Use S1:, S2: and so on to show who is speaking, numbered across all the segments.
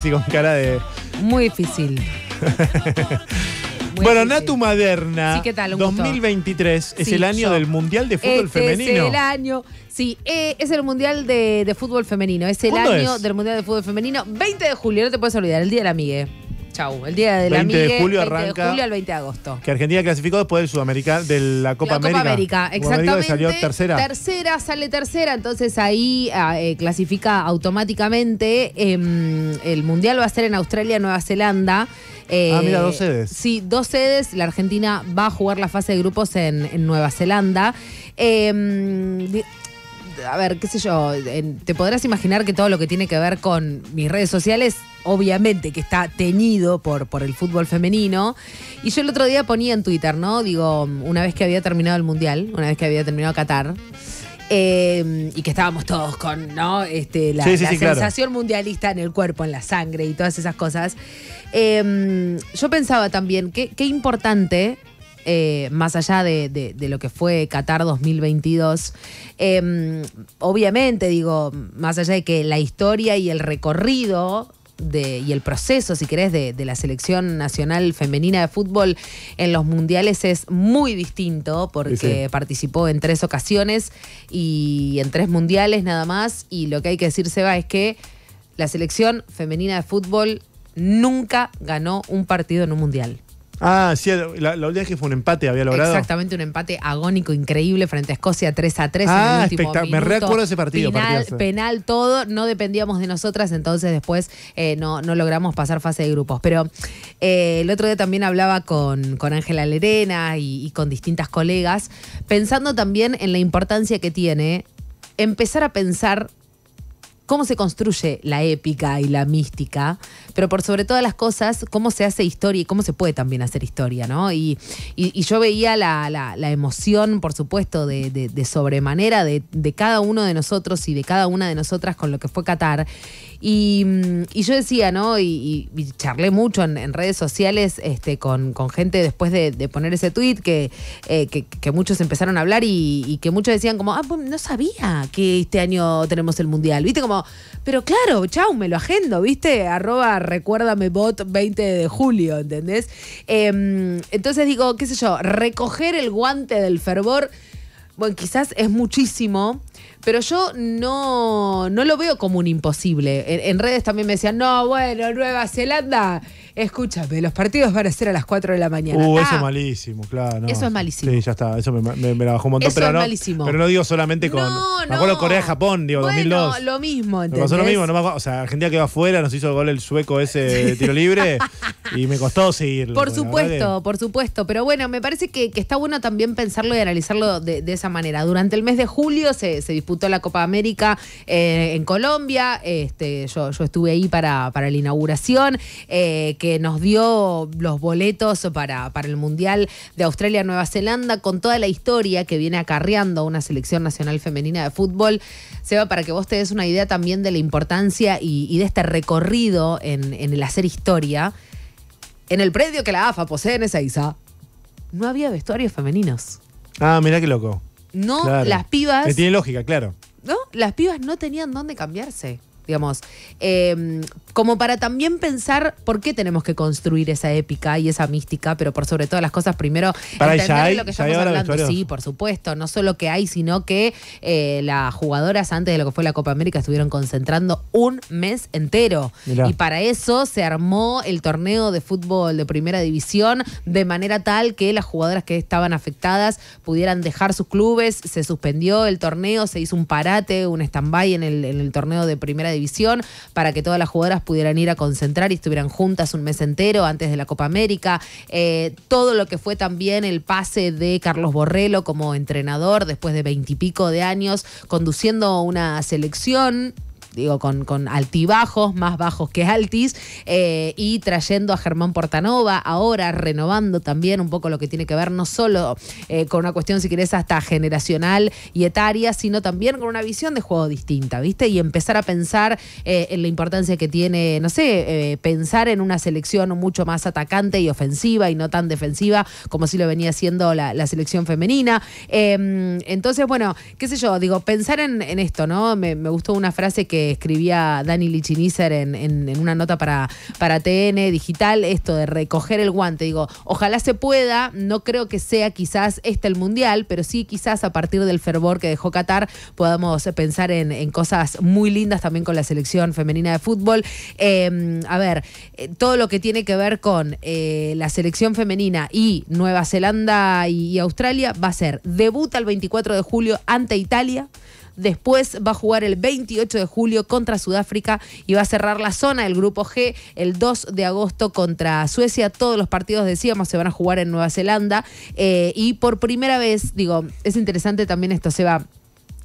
S1: Sí, con cara de.
S2: Muy difícil.
S1: bueno, Natu Maderna, 2023, este eh, es el año del Mundial de Fútbol Femenino. Es el
S2: año. Sí, es el Mundial de, Fútbol Femenino. Es el año del Mundial de Fútbol Femenino. 20 de julio, no te puedes olvidar, el día de la Migue. El día del 20 de julio 20 De julio al 20 de agosto.
S1: Que Argentina clasificó después del Sudamérica, de la Copa América. exactamente. salió tercera.
S2: Tercera, sale tercera. Entonces ahí ah, eh, clasifica automáticamente. Em, el mundial va a ser en Australia, Nueva Zelanda. ah, eh, mira, dos sedes. Sí, dos sedes. La Argentina va a jugar la fase de grupos en, en Nueva Zelanda. Eh, a ver, qué sé yo, te podrás imaginar que todo lo que tiene que ver con mis redes sociales, obviamente que está teñido por, por el fútbol femenino. Y yo el otro día ponía en Twitter, ¿no? Digo, una vez que había terminado el Mundial, una vez que había terminado Qatar. Eh, y que estábamos todos con ¿no? este, la, sensación mundialista en el cuerpo, en la sangre y todas esas cosas. Eh, yo pensaba también que qué importante eh, más allá de, lo que fue Qatar 2022, em, obviamente digo, más allá de que la historia y el recorrido y el proceso, si querés, de, la selección nacional femenina de fútbol en los mundiales es muy distinto porque participó en tres ocasiones y en tres mundiales nada más. Y lo que hay que decir, Seba, es que la selección femenina de fútbol nunca ganó un partido en un mundial.
S1: Ah, sí, la, la que fue un empate, había logrado. Exactamente,
S2: un empate agónico, increíble frente a Escocia 3 a 3. Ah, espectacular. Me recuerdo ese partido. Penal, penal, todo. No dependíamos de nosotras, entonces después eh, no, no logramos pasar fase de grupos. Pero eh, el otro día también hablaba con Ángela Lerena y con distintas colegas, pensando también en la importancia que tiene empezar a pensar cómo se construye la épica y la mística, pero por sobre todas las cosas, cómo se hace historia y cómo se puede también hacer historia, ¿no? Y, yo veía la, emoción, por supuesto, de, sobremanera de, de, cada uno de nosotros y de cada una de nosotras con lo que fue Qatar. Mm, y, yo decía, ¿no? Y, charlé mucho en, redes sociales este, con, gente después de, poner ese tweet eh, que, que, muchos empezaron a hablar y, que muchos decían como, ah, pues no sabía que este año tenemos el mundial, ¿viste? Como, pero claro, chau, me lo agendo, ¿viste? Arroba recuérdame bot 20 de julio, ¿entendés? Em, entonces digo, qué sé yo, recoger el guante del fervor, bueno, quizás es muchísimo pero yo no, no lo veo como un imposible. En, en redes también me decían, no, bueno, Nueva Zelanda escúchame, los partidos van a ser a las 4 de la mañana. Uh, eso es ah.
S1: malísimo, claro. Eso es malísimo. Sí, ya está, eso me, me, bajó un montón. Eso pero es no, malísimo. Pero no digo solamente con. No, me Corea-Japón, digo, bueno, 2002.
S2: lo mismo, lo mismo,
S1: no me acuerdo, o sea, Argentina quedó afuera, nos hizo el gol el sueco ese de tiro libre y me costó seguirlo. Por supuesto,
S2: por supuesto, pero bueno, me parece que, está bueno también pensarlo y analizarlo de, esa manera. Durante el mes de julio se, disputó la Copa América eh, en Colombia, este, yo, yo estuve ahí para, para la inauguración, eh, que nos dio los boletos para, para el Mundial de Australia-Nueva Zelanda, con toda la historia que viene acarreando una selección nacional femenina de fútbol. Seba, para que vos te des una idea también de la importancia y, de este recorrido en, el hacer historia, en el predio que la AFA posee en esa isla
S1: no había vestuarios femeninos. Ah, mira qué loco.
S2: No, las pibas. Que tiene
S1: lógica, claro.
S2: ¿No? Las pibas no tenían dónde cambiarse. Digamos. Em, como para también pensar por qué tenemos que construir esa épica y esa mística, pero por sobre todas las cosas, primero entender lo que estamos hablando. Sí, por supuesto, no solo que hay, sino que eh, las jugadoras antes de lo que fue la Copa América estuvieron concentrando un mes entero. Y para eso se armó el torneo de fútbol de primera división de manera tal que las jugadoras que estaban afectadas pudieran dejar sus clubes, se suspendió el torneo, se hizo un parate, un stand-by en el, en el torneo de primera división para que todas las jugadoras pudieran ir a concentrar y estuvieran juntas un mes entero antes de la Copa América. Eh, todo lo que fue también el pase de Carlos Borrello como entrenador después de veintipico de años, conduciendo una selección digo, con, altibajos, más bajos que altis, eh, y trayendo a Germán Portanova, ahora renovando también un poco lo que tiene que ver no solo eh, con una cuestión, si querés, hasta generacional y etaria, sino también con una visión de juego distinta, ¿viste? Y empezar a pensar eh, en la importancia que tiene, no sé, pensar en una selección mucho más atacante y ofensiva y no tan defensiva como si lo venía haciendo la, selección femenina. Em, entonces, bueno, qué sé yo, digo, pensar en, esto, ¿no? me gustó una frase que que escribía Dani Lichinizer en, una nota para, para TN Digital, esto de recoger el guante. Digo, ojalá se pueda, no creo que sea quizás este el Mundial, pero sí quizás a partir del fervor que dejó Qatar podamos pensar en, cosas muy lindas también con la selección femenina de fútbol. Em, a ver, eh, todo lo que tiene que ver con eh, la selección femenina y Nueva Zelanda y, Australia va a ser ¿Debuta el 24 de julio ante Italia. Después va a jugar el 28 de julio contra Sudáfrica y va a cerrar la zona del grupo G el 2 de agosto contra Suecia. Todos los partidos, decíamos, se van a jugar en Nueva Zelanda. Eh, y por primera vez, digo, es interesante también esto, se va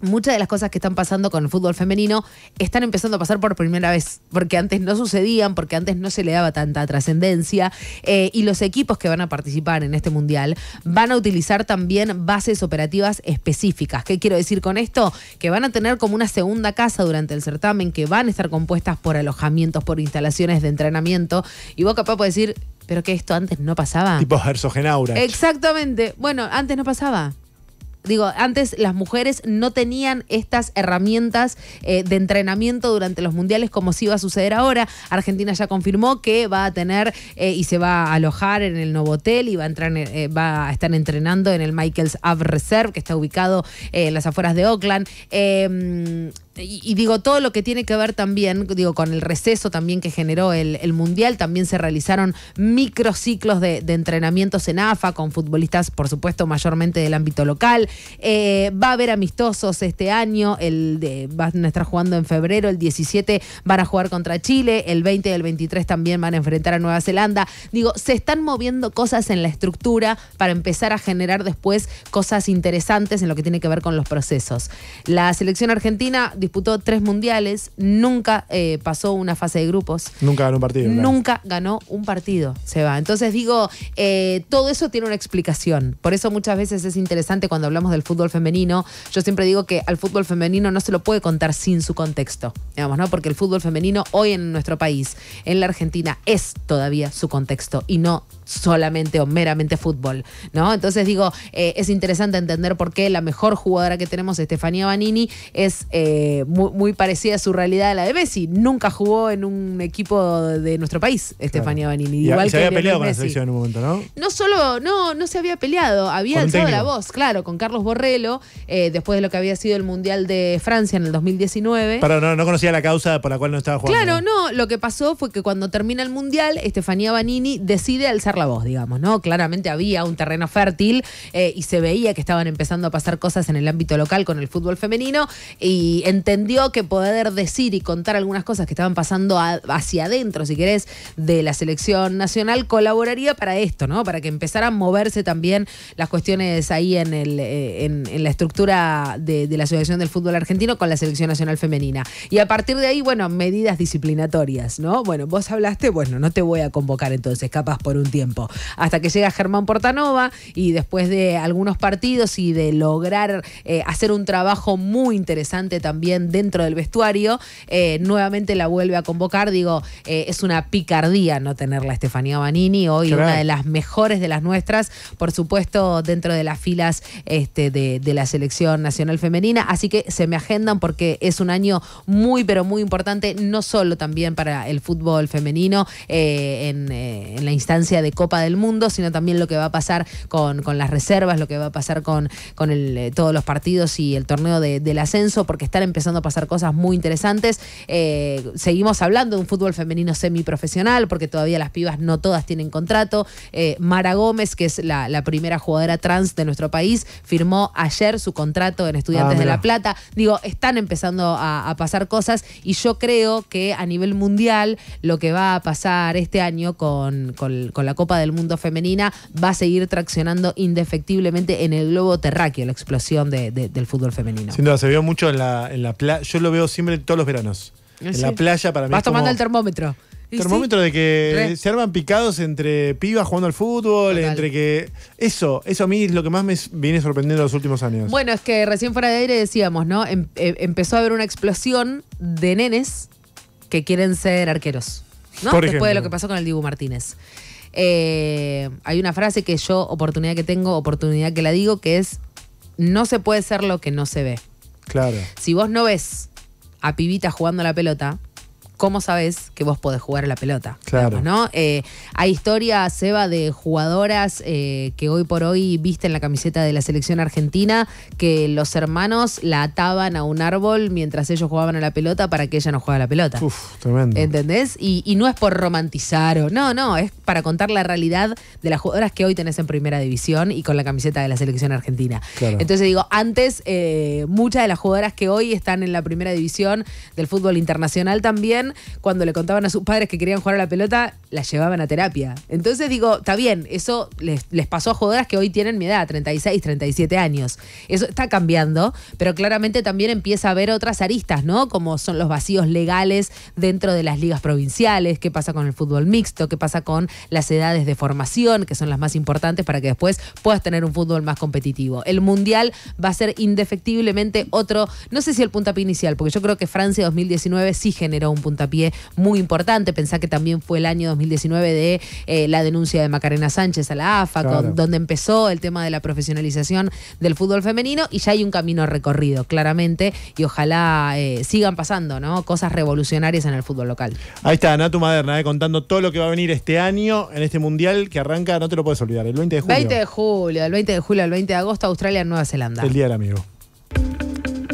S2: muchas de las cosas que están pasando con el fútbol femenino están empezando a pasar por primera vez, porque antes no sucedían, porque antes no se le daba tanta trascendencia, eh, y los equipos que van a participar en este mundial van a utilizar también bases operativas específicas. ¿Qué quiero decir con esto? Que van a tener como una segunda casa durante el certamen, que van a estar compuestas por alojamientos, por instalaciones de entrenamiento, y vos capaz podés decir, pero que esto antes no pasaba.
S1: Tipo herzogenaura.
S2: Exactamente. Bueno, antes no pasaba digo, antes las mujeres no tenían estas herramientas eh, de entrenamiento durante los mundiales como si iba a suceder ahora. Argentina ya confirmó que va a tener eh, y se va a alojar en el nuevo hotel y va a, entrar, eh, va a estar entrenando en el Michael's Ave Reserve, que está ubicado en las afueras de Oakland. Em, y, digo, todo lo que tiene que ver también, digo, con el receso también que generó el, Mundial, también se realizaron microciclos de, de entrenamientos en AFA con futbolistas, por supuesto, mayormente del ámbito local. Eh, va a haber amistosos este año, el de, van a estar jugando en febrero, el 17 van a jugar contra Chile, el 20 y el 23 también van a enfrentar a Nueva Zelanda. Digo, se están moviendo cosas en la estructura para empezar a generar después cosas interesantes en lo que tiene que ver con los procesos. La selección argentina disputó tres mundiales, nunca eh, pasó una fase de grupos.
S1: Nunca ganó un partido. Nunca
S2: ganó un partido, se va. Entonces digo, eh, todo eso tiene una explicación. Por eso muchas veces es interesante cuando hablamos del fútbol femenino. Yo siempre digo que al fútbol femenino no se lo puede contar sin su contexto, digamos, ¿no? Porque el fútbol femenino hoy en nuestro país, en la Argentina, es todavía su contexto y no solamente o meramente fútbol, ¿no? Entonces digo, eh, es interesante entender por qué la mejor jugadora que tenemos, Estefanía Banini, es eh, muy, parecida a su realidad a la de Messi. Nunca jugó en un equipo de nuestro país, Estefanía Banini. se había peleado con la selección en un momento, ¿no? No solo, no, no se había peleado, había alzado la voz, claro, con Carlos Borrello, eh, después de lo que había sido el Mundial de Francia en el 2019.
S1: Pero no, conocía la causa por la cual no estaba jugando. Claro,
S2: no, lo que pasó fue que cuando termina el Mundial, Estefanía Banini decide alzar la voz, digamos, ¿no? Claramente había un terreno fértil eh, y se veía que estaban empezando a pasar cosas en el ámbito local con el fútbol femenino y en entendió que poder decir y contar algunas cosas que estaban pasando hacia adentro, si querés, de la selección nacional, colaboraría para esto, ¿no? Para que empezaran a moverse también las cuestiones ahí en, eh, la estructura de, la Asociación del Fútbol Argentino con la Selección Nacional Femenina. Y a partir de ahí, bueno, medidas disciplinatorias, ¿no? Bueno, vos hablaste, bueno, no te voy a convocar entonces, capaz por un tiempo. Hasta que llega Germán Portanova y después de algunos partidos y de lograr eh, hacer un trabajo muy interesante también dentro del vestuario, eh, nuevamente la vuelve a convocar. Digo, eh, es una picardía no tenerla Estefanía Banini, hoy una de las mejores de las nuestras, por supuesto, dentro de las filas este, de, la selección nacional femenina. Así que se me agendan porque es un año muy, pero muy importante, no solo también para el fútbol femenino eh, en, la instancia de Copa del Mundo, sino también lo que va a pasar con, con las reservas, lo que va a pasar con, con todos los partidos y el torneo del ascenso, porque están empezando empezando a pasar cosas muy interesantes. Eh, seguimos hablando de un fútbol femenino semiprofesional, porque todavía las pibas no todas tienen contrato. Eh, Mara Gómez, que es la, primera jugadora trans de nuestro país, firmó ayer su contrato en Estudiantes ah, de La Plata. Digo, están empezando a, pasar cosas y yo creo que a nivel mundial lo que va a pasar este año con, con, la Copa del Mundo Femenina va a seguir traccionando indefectiblemente en el globo terráqueo la explosión del fútbol femenino.
S1: Sin duda, se vio mucho en la yo lo veo siempre todos los veranos. En la playa para mí. Vas tomando el
S2: termómetro. Termómetro
S1: de que se arman picados entre pibas jugando al fútbol, entre que. Eso, eso a mí es lo que más me viene sorprendiendo en los últimos años.
S2: Bueno, es que recién fuera de aire decíamos, ¿no? Em-, eh, empezó a haber una explosión de nenes que quieren ser arqueros, ¿no? Después de lo que pasó con el Dibu Martínez. Eh, hay una frase que yo, oportunidad que tengo, oportunidad que la digo, que es: no se puede ser lo que no se ve. Si vos no ves a Pibita jugando la pelota, ¿cómo sabés que vos podés jugar a la pelota? Claro. ¿no? Eh, hay historia, Seba, de jugadoras eh, que hoy por hoy visten la camiseta de la selección argentina, que los hermanos la ataban a un árbol mientras ellos jugaban a la pelota para que ella no jugara a la pelota. Uf, tremendo. ¿Entendés? Y, no es por romantizar o no, no, es para contar la realidad de las jugadoras que hoy tenés en primera división y con la camiseta de la selección argentina. Entonces digo, antes eh, muchas de las jugadoras que hoy están en la primera división del fútbol internacional también cuando le contaban a sus padres que querían jugar a la pelota, la llevaban a terapia. Entonces digo, está bien, eso les, pasó a jugadoras que hoy tienen mi edad, 36, 37 años. Eso está cambiando, pero claramente también empieza a haber otras aristas, ¿no? Como son los vacíos legales dentro de las ligas provinciales, qué pasa con el fútbol mixto, qué pasa con las edades de formación, que son las más importantes para que después puedas tener un fútbol más competitivo. El Mundial va a ser indefectiblemente otro, no sé si el puntapié inicial, porque yo creo que Francia 2019 sí generó un punto pie muy importante. Pensá que también fue el año 2019 de eh, la denuncia de Macarena Sánchez a la AFA, donde empezó el tema de la profesionalización del fútbol femenino y ya hay un camino recorrido, claramente, y ojalá eh, sigan pasando ¿no? cosas revolucionarias en el fútbol local.
S1: Ahí está, Natu Maderna, eh, contando todo lo que va a venir este año en este mundial que arranca, no te lo puedes olvidar, el 20 de julio. 20 de
S2: julio, el 20 de julio, el 20 de agosto, Australia, Nueva Zelanda. El día
S1: del amigo.